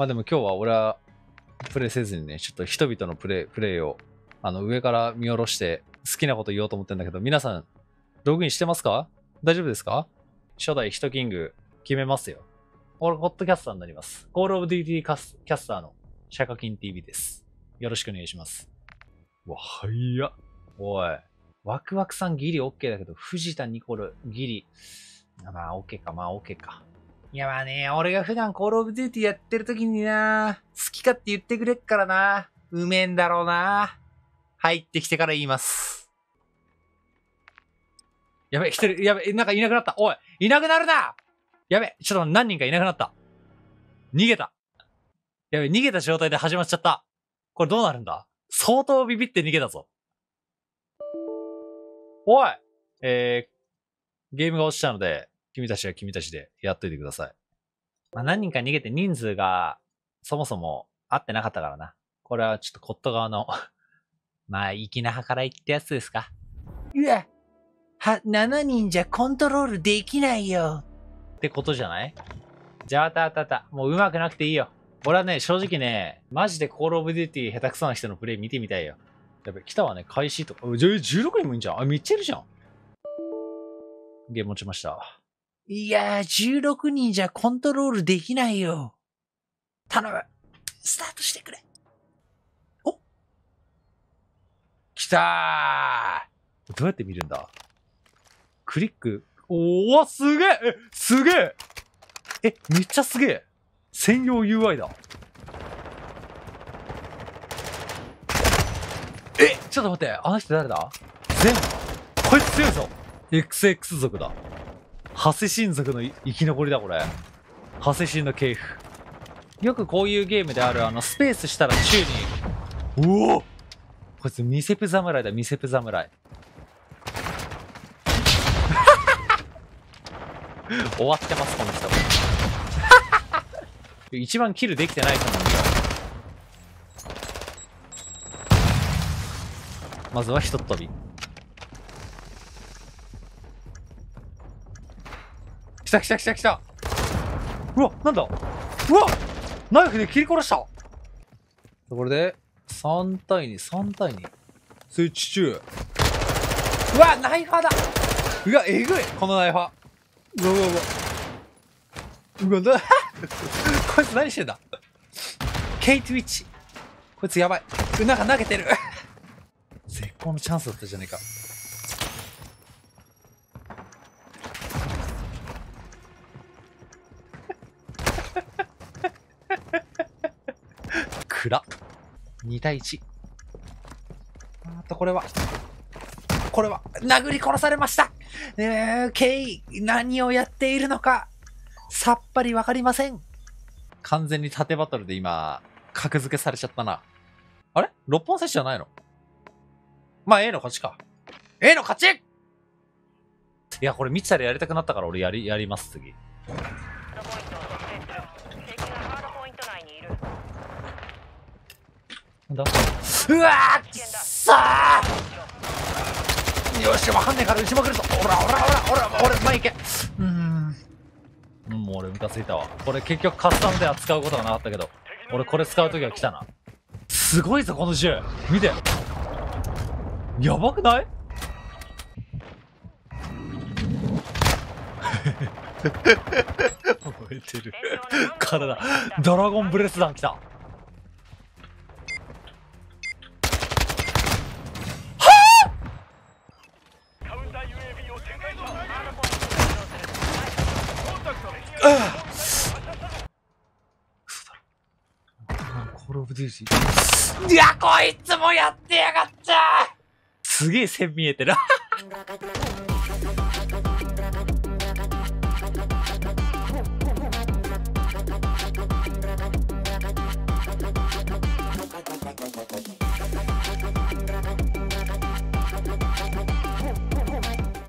まあでも今日は俺はプレイせずにね、ちょっと人々のプレイプレイをあの上から見下ろして好きなこと言おうと思ってんだけど、皆さん、ログインしてますか大丈夫ですか初代ヒトキング決めますよ。俺、ホッドキャスターになります。コールオブデューティーキャスターのシャカキン TV です。よろしくお願いします。うわ、早っ。おい。ワクワクさんギリ OK だけど、藤田ニコルギリ。まあ、OK か、まあ、OK か。いやまあね、俺が普段コールオブデューティーやってる時にな、好きかって言ってくれっからな、うめえんだろうな。入ってきてから言います。やべ、一人、やべ、なんかいなくなった。おい、いなくなるなやべ、ちょっと何人かいなくなった。逃げた。やべ、逃げた状態で始まっちゃった。これどうなるんだ相当ビビって逃げたぞ。おいえー、ゲームが落ちたので、君たちは君たちでやっといてください。まあ、何人か逃げて人数がそもそも合ってなかったからな。これはちょっとコット側の まあ、粋な計らいってやつですか。いわは、7人じゃコントロールできないよ。ってことじゃないじゃあ、あたあたあた。もう上手くなくていいよ。俺はね、正直ね、マジでコールオブデューティー下手くそな人のプレイ見てみたいよ。やっぱ来たわね、開始とか。16人もいいんじゃん。あ、見いるじゃん。ゲーム落ちました。いやー、16人じゃコントロールできないよ。頼む。スタートしてくれ。お来たーどうやって見るんだクリック。おー、すげえすげええ、めっちゃすげえ専用 UI だ。え、ちょっと待って、あの人誰だ全こいつ強いぞ !XX 族だ。ハセ神族の生き残りだ、これ。ハセ神の系譜。よくこういうゲームである、あの、スペースしたら宙に。うおこいつ、ミセプ侍だ、ミセプ侍。終わってます、この人。一番キルできてないと思うんだよ。まずはひとっ飛び。来た来た来た来たうわなんだうわナイフで切り殺したこれで3対23対2スイッチ中うわナイファーだうわえぐいこのナイファうわうわうわうわな こいつ何してんだケイトウィッチこいつやばいなんか投げてる 絶好のチャンスだったじゃねえか暗2対1。あと、これは、これは、殴り殺されましたえー、ケイ、何をやっているのか、さっぱりわかりません。完全に縦バトルで今、格付けされちゃったな。あれ ?6 本選手じゃないのまあ、A の勝ちか。A の勝ちいや、これ見てたらやりたくなったから俺やり、やります、次。だうわーくっさーよしわかんねえから撃ちまくるぞほらほらほらほら俺前行けうんもう俺ムカついたわこれ結局カスタムでは使うことがなかったけど俺これ使う時は来たなすごいぞこの銃見てやばくない燃えてる体ドラゴンブレス弾来たブデューシー。いや、こいつもやってやがったすげえ線見えてる。